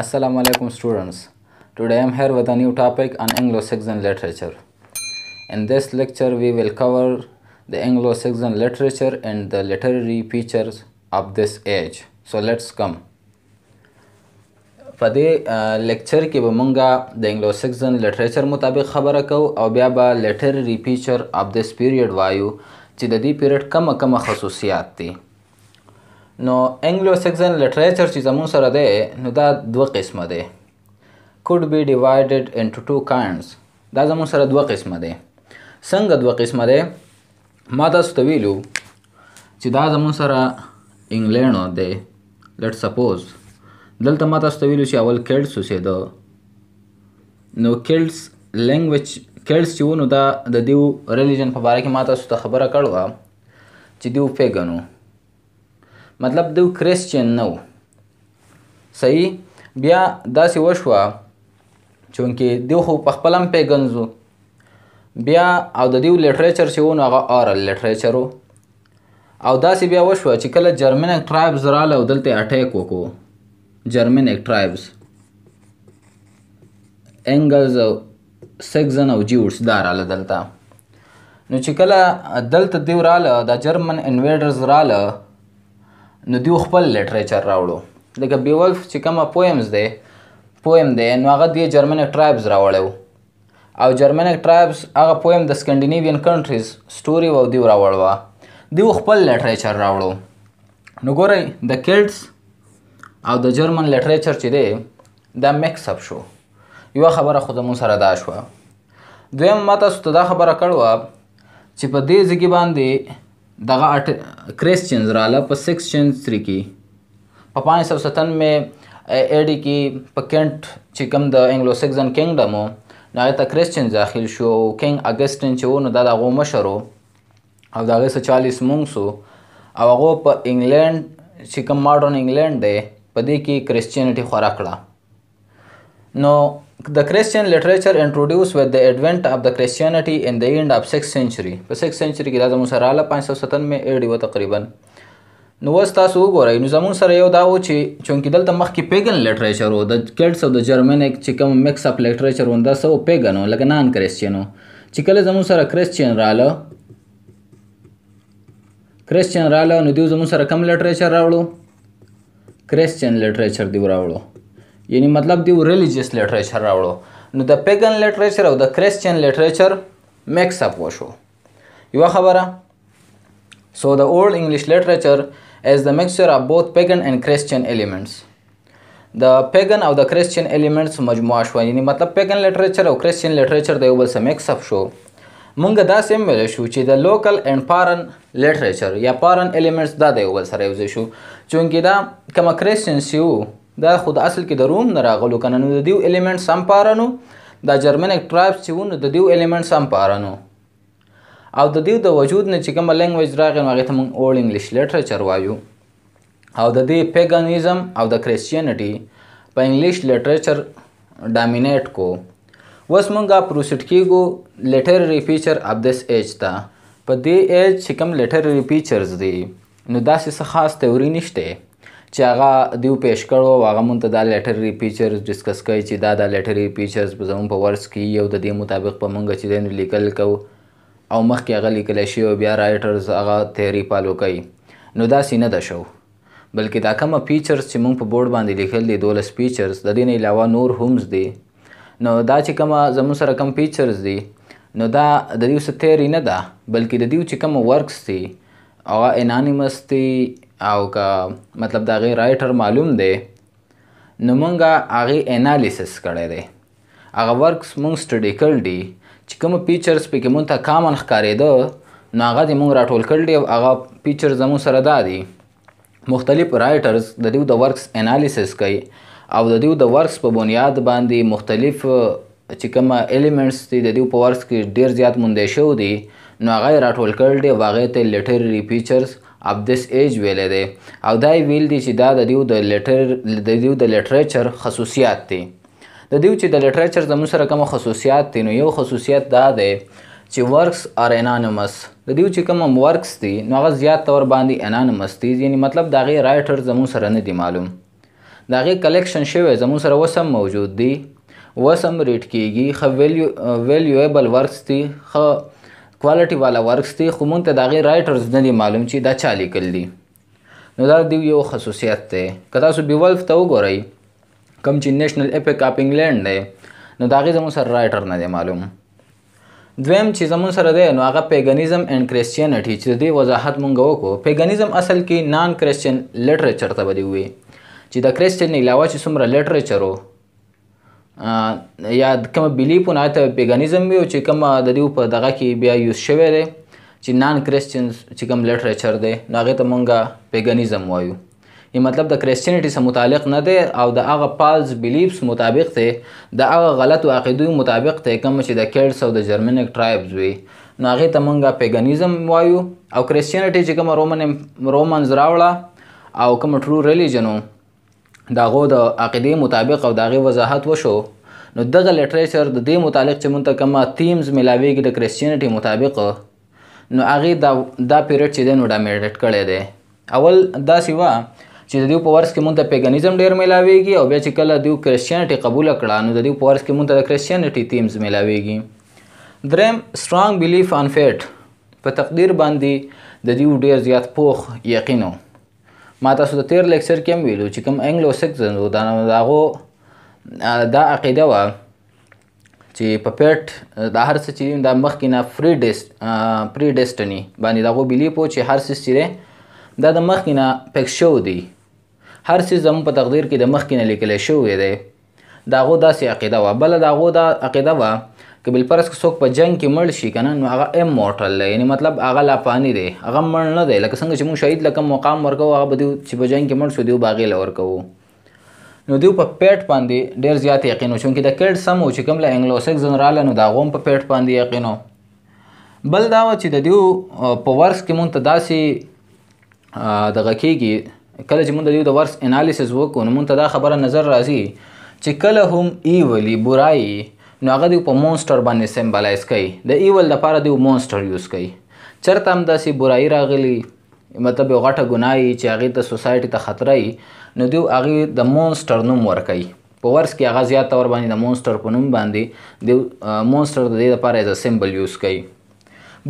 Assalamu alaikum students. Today I am here with a new topic on Anglo-Saxon literature. In this lecture we will cover the Anglo-Saxon literature and the literary features of this age. So let's come. په دې لیکچر کې به مونږه د انګلو سکسن لټریچر مطابق خبره کوو او بیا به لیټرری فیچر اف دیس پیریډ وایو چې د دې پیریډ کومه کومه خصوصیات دي نو انګلو سیکسن لټریچر چې زمون سره دی نو دا دوه قسمه دی could be divided into two kinds دا زمون سره دوه قسمه دی څنګه دوه قسمه دی ما تاسو ته ویلو چې دا زمون سره انګلینډ دی لټ سپوز دلته ما تاسو ته ویلو چې اول کیلډس اوسېده نو کیلډس لینګویج کیلډس چې ونو دا د دیو ریلیجن په باره کې ما تاسو ته خبره کړې وه چې دیو پیګنو مطلب دوی کرسچین نه وو صحیح بیا داسې وشوه چونکې دوی خو په خپل هم پیګنځو بیا او د دوی لیټریچر چې و نو هغه اورل لیټریچر وو او داسې بیا وشوه چې کله جرمنک ټرایبز رااله او دلته اټیک وکړو جرمنک ټرایبز انګلز او سکزن او جیوډس دا رااله دلته نو چې کله دلته دوی رااله د جرمن انویډرز رااله نو دیو خپل لټریچر راوړو لکه بیولف چې کومه پویمز دی پویم دی نو هغه دی جرمنک ټرایبز راوړی او جرمنک ټرایبز هغه پویم د سکنډینیوین کنټریز سټوري و دیو راوړوه دیو خپل لټریچر راوړو نو ګورئ د کلټس او د جرمن لټریچر چې دی دا مکس اپ شو یوه خبره خو زموږ سره دا شوه دویم ما تاسو ته دا خبره کړې وه چې په دې ځکې باندې دغه کریس چینز رااله په سکس چینز تھری کې په پانچ سو ستن में ایډي کې په کینټ چې کوم د انګلو سکزن کینګډم وو نو هغې ته کریس چینز داخل شو او کینګ اګسټین چې وو نو دا د هغو مشر وو او د هغې څه چالیس مونږ سو او هغو په انګلینډ چې کوم ماډرن انګلینډ دی په دې کې کرسچینټي خورا کړه نو The Christian literature introduced with the advent of the Christianity in the end of 6th century په 6th century کې دا زموږ سره اله 597 ایډي و تقریبا نو اوس تاسو وګورئ نو زموږ سره یو دا و چې چونکې دلته مخکې پیګن لیټریچر و د کلټس او د جرمنیک چې کوم مکس اپ لیټریچر و دا څه و پیګن و لکه نان کرسچین و چې کله زموږ سره کرسچین رااله کرسچین رااله نو دوی زموږ سره کم لیټریچر راوړو کرسچین لیټریچر دی راوړو یعنی مطلب دی ریلیجیس لټریچر راوړو نو د پیګن لټریچر او د کریسچین لټریچر میکس اپ وشو یو خبره سو د اولډ انګلیش لټریچر از د میکسچر اف بوث پیګن اند کریسچین الیمنټس د پیګن او د کریسچین الیمنټس مجموعه شو یعنی مطلب پیګن لټریچر او کریسچین لټریچر د یو بل سره میکس اپ شو مونږ دا سیم ویل شو چې د لوکل اینڈ پارن لټریچر یا پارن الیمنټس دا د یو بل سره یوځای شو چونکې دا کوم کریسچین سیو دا خود اصل کې د روم نه راغلو کنه نو د دیو الیمنټس هم پارانو دا جرمنک ټرایبس چې ونه د دیو الیمنټس هم پارانو او د دیو د وجود نه چې کوم لینګویج راغی نو هغه ته موږ اولډ انګلیش لټریچر وایو او د دې پیګانیزم او د کریسچینټی په انګلیش لټریچر ډامینیټ کو وس مونږه پروسټ کیګو لیټرری فیچر اف دس ایج تا په دې ایج چې کوم لیټرری فیچرز دي نو داسې څه خاص تیوري نشته چې هغه دیو پیش کړو هغه مونږ ته دا لیټرری فیچرز ډسکس کوي چې دا دا لیټرری فیچرز به زموږ په ورس کې یو د دې مطابق په مونږ چې دین لیکل کو او مخکې هغه لیکل شي او بیا رائټرز هغه تیوري پالو کوي نو دا سینه ده شو بلکې دا کومه فیچرز چې مونږ په بورډ باندې لیکل دي دولس فیچرز د دې نه علاوه نور همز دي نو دا چې کومه زموږ سره کوم فیچرز دي نو دا د دې څه تیری نه ده بلکې د دې چې کوم ورکس دي هغه انانیمس دي او که مطلب د هغې رایټر معلوم دی نو مونږه هغې انالیسس کړی دی هغه ورکس مونږ سټډي کړل دي چې کوم پیچرز پکې مونږ ته کامن ښکارېده نو هغه دې مونږ راټول کړل دي او هغه پیچرز زموږ سره دا دي مختلف رایټرز د دیو د ورکس انالیسس کوي او د دیو د ورکس په بنیاد باندې مختلف چې کوم الیمنټس دي د دیو په ورکس کې ډیر زیات مونږ شو دي نو هغه راټول کړل دي واغې ته لیټرری فیچرز of this age ویلې دی او دا ویل دي چې دا د دیو د لیټر د دیو د لیټریچر خصوصیات دي د دیو چې د لیټریچر زموږ سره کوم خصوصیات دي نو یو خصوصیت دا دی چې ورکس ار انانیمس د دیو چې کوم ورکس دي نو هغه زیات تور باندې انانیمس دي یعنی مطلب دا غي رائټر زموږ سره نه دي معلوم دا غي کلیکشن شوی زموږ سره وسم موجود دي وسم ریټ کیږي خو ویلیو ویلیویبل ورکس دي خو کوالټي والا ورکس دی خو مونږ ته د هغې رایټرز نه دي معلوم چې دا چا لیکل دي نو دا دی یو خصوصیت دی که تاسو بیولف ته وګورئ کم چې نیشنل اپیک اپ انګلینډ دی نو د هغې زموږ سره رایټر نه دی معلوم دویم چې زمون سره دی نو هغه پیګنیزم اینډ کرسچینټی چې دې وضاحت مونږ وکړو پیګنیزم اصل کې نان کرسچین لټریچر ته بلی وي چې د کرسچین علاوه چې څومره لټریچر وو یا کوم بیلیف نه ته پیګانیزم وي چې کوم د دې په دغه کې بیا یوز شوی دی چې نان کریسچینز چې کوم لټریچر دی نو هغه ته مونږه پیګانیزم وایو یا مطلب د کریسچینټی سره متعلق نه دی او د هغه پالز بیلیفز مطابق دی د هغه غلط عقیدو مطابق دی کوم چې د کیډس او د جرمنیک ټرایبز وي نو هغه ته مونږه پیګانیزم وایو او کریسچینټی چې کوم رومن رومنز راوړه او کوم ټرو ریلیجن داغو د عقیدې مطابق او داغه وضاحت وشو نو دغه لټریچر د دې متعلق چې مونته کومه تیمز ملاویږي د کرسچینټي مطابق نو هغه دا دا پیریډ چې دی نو ډامینیټ کړی دی اول داسې وه چې د دیو په ورس کې مونږ ته پیګنیزم ډیر ملاويږي او بیا چې کله دیو کرسچینټي قبول کړه نو د دیو په ورس کې مونږ ته د کرسچینټي تیمز ملاويږي دریم سترانګ بیلیف ان فیټ په تقدیر باندې د دیو ډیر زیات پوخ یقینو ما تاسو د تیر لیکچر کې هم ویلو چې کوم انګلو سیکسن وو دا هغو دا عقیده وه چې په پیټ دا هر څه چې دي دا مخکې نه فری ډیست پری ډیسټني باندې د هغو بلیف وو چې هر څه چې دی دا د مخکې نه پیک شوی دی هر څه زموږ په تقدیر کې د مخکې نه لیکلی شوی دی د هغو داسې عقیده وه بله د هغو دا عقیده وه که بل پرس څوک په جنگ کې مړ شي کنه نو هغه ام مورټل دی یعنی مطلب هغه لا پانی دی هغه مړ نه دی لکه څنګه چې موږ شهید لکه مقام ورکو هغه به چې په جنگ کې مړ شو دیو باغې له ورکو نو دیو په پیټ باندې ډیر زیات یقین و چونکې د کډ سم و چې کوم له انګلو سیکسن رااله نو دا غوم په پیټ باندې یقین و بل دا و چې د دیو په ورس کې مونږ ته داسې دغه کېږي کله چې مونږ د یو د ورس انالیسس وکړو نو مونږ ته دا خبره نظر راځي چې کله هم ایولی برایی نو هغه دی په مونستر باندې سمبلایز کوي د ایول لپاره دی مونستر یوز کوي چرته هم داسې برایي راغلی مطلب یو غټه ګناي چې هغه د سوسایټي ته خطرې نو دی هغه د مونستر نوم ورکوي په ورس کې هغه زیات تور باندې د مونستر په نوم باندې د مونستر د دې لپاره از سمبل یوز کوي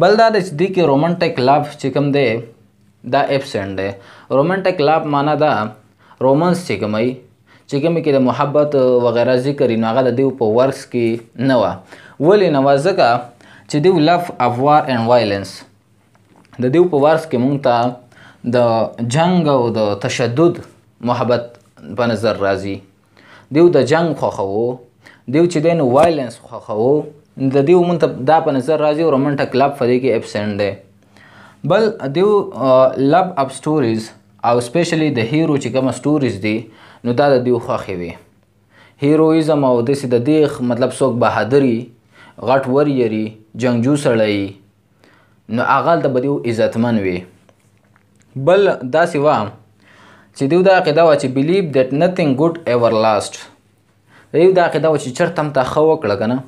بل دا د دې کې رومانټیک لاب چې کوم دی دا ابسنت دی رومانټیک لاب معنا دا رومانس چې کومي چې کوم کې د محبت وغیرہ ذکر نو هغه د دیو په ورکس کې نه و ولې نه و ځکه چې دیو لف افوار اینڈ وایلنس د دیو په ورس کې مونږ ته د جنگ او د تشدد محبت په نظر راځي دیو د جنگ خوخو دیو چې دین وایلنس خوخو د دیو مونږ ته دا په نظر راځي او رومانټک کلب فدې کې ابسنت دی بل دیو لب اپ سټوریز او سپیشلی د هیرو چې کوم سټوریز دي نو دا د دیو خوښې وي هیرویزم او داسې د دې مطلب څوک بهادري غټ وریري جنگجو سړی نو هغه هلته به دیو عزتمن وي بل داسې وه چې دیو دا عقیده وه چې بلیو دیټ نتینګ ګوډ ایور لاست دیو دا عقیده وه چې چېرته هم تا ښه وکړه که نه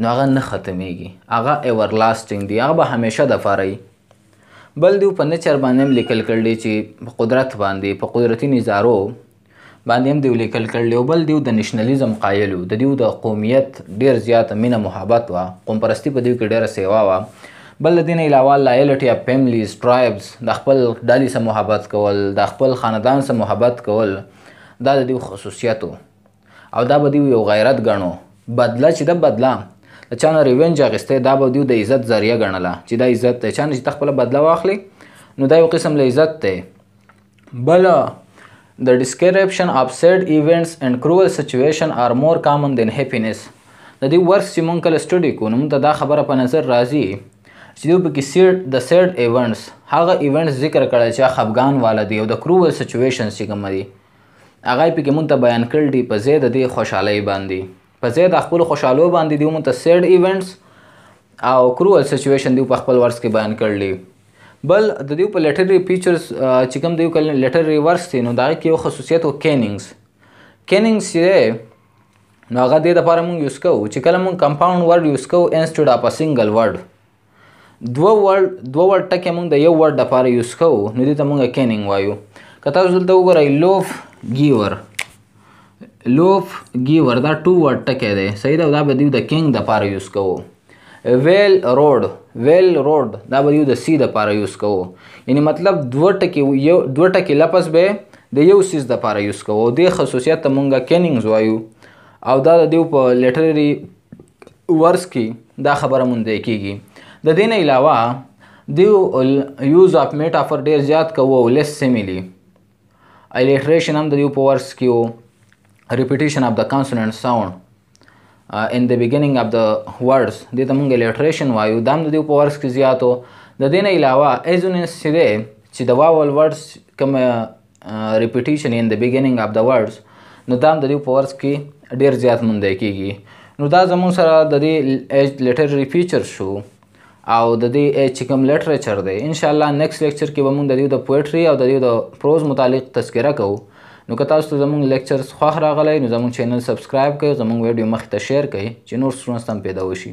نو هغه نه ختمیږي هغه ایور لاسټینګ دی هغه به همیشه د فارای بل دیو په نچر باندې لیکل کړل چې په قدرت باندې په قدرتي نظارو باندې هم دی لیکل کړل یو بل دیو د نېشنلیزم قایل وو د دیو د قومیت ډیر زیات مینه محبت وا قوم پرستی په دیو کې ډیره سیوا وا بل دین علاوه لایلټي اف فیملیز ټرایبز د خپل ډالي سره محبت کول د خپل خاندان سره محبت کول دا د دیو خصوصیت او دا به دیو یو غیرت غنو بدله چې د بدله د چانه ریونج اغسته دا به دیو د عزت ذریعہ غنله چې دا عزت ته چانه چې خپل بدله واخلي نو دا یو قسم له عزت ته بل The description of sad events and cruel situation are more common than happiness. د دې ورس چې مونږ کله سټډي کو نو دا خبره په نظر راځي چې دوی پکې سیډ د سیډ ایونټس هغه ایونټس ذکر کړل چې خفغان والا دی او د کرول سچويشن چې کوم دی هغه پکې مونږ ته بیان کړل دی په زید د خوشحالي باندې په زید خپل خوشحالو باندې دی مونږ ته سیډ ایونټس او کرول سچويشن دی په خپل ورس کې بیان کړل دی بل د دیو په لیټرری فیچرز چې کوم دیو کله لیټرری ورس دی نو دا کې یو خصوصیت او کینینګز کینینګز یې نو هغه د لپاره مونږ یوز کوو چې کله مونږ کمپاوند ورډ یوز کوو انسټډ اپ ا سنگل ورډ دوه ورډ دوه ورډ ټکه مونږ د یو ورډ لپاره یوز کوو نو دې ته مونږ کینینګ وایو کته دلته وګورئ لوف گیور لوف گیور دا ټو ورډ ټکه دی صحیح دا به دیو د کینګ د لپاره یوز کوو ویل روډ ویل روډ دا به یو د سی د پاره یوز کوو یعنی مطلب دوه ټکي یو دوه ټکي لپس به د یو سیس د پاره یوز کوو د خصوصیت ته مونږه کینینګز وایو او دا د دیو په لیټرری ورس کې دا خبره مونږ کیږي د دین علاوه دیو یوز اف میټافر ډیر زیات کوو لیس سیمیلی الیټریشن هم د دیو په ورس کې وو repetition of the consonant sound ان د بیګینینګ اف د ورډز دې ته موږ الیټریشن وایو دا هم د دې په ورس کې زیاتو د دې نه علاوه ایزونس چې دی چې د واول ورډز کوم ریپیټیشن ان د بیګینینګ اف د ورډز نو دا هم د دې په ورس کې ډیر زیات مونږ کېږي نو دا زموږ سره د دې ایج لیټرری فیچر شو او د دې چې کوم لیټریچر دی ان شاء الله نیکسټ لیکچر کې به موږ د دې د پوئټري او د دې د پروز متعلق تذکرہ کوو نو که تاسو ته زموږ لیکچرز خوښ راغلی نو زموږ چینل سبسکرایب کړئ زموږ ویډیو مخې ته شیر کړئ چې نور سټوډنټس هم پیدا وشي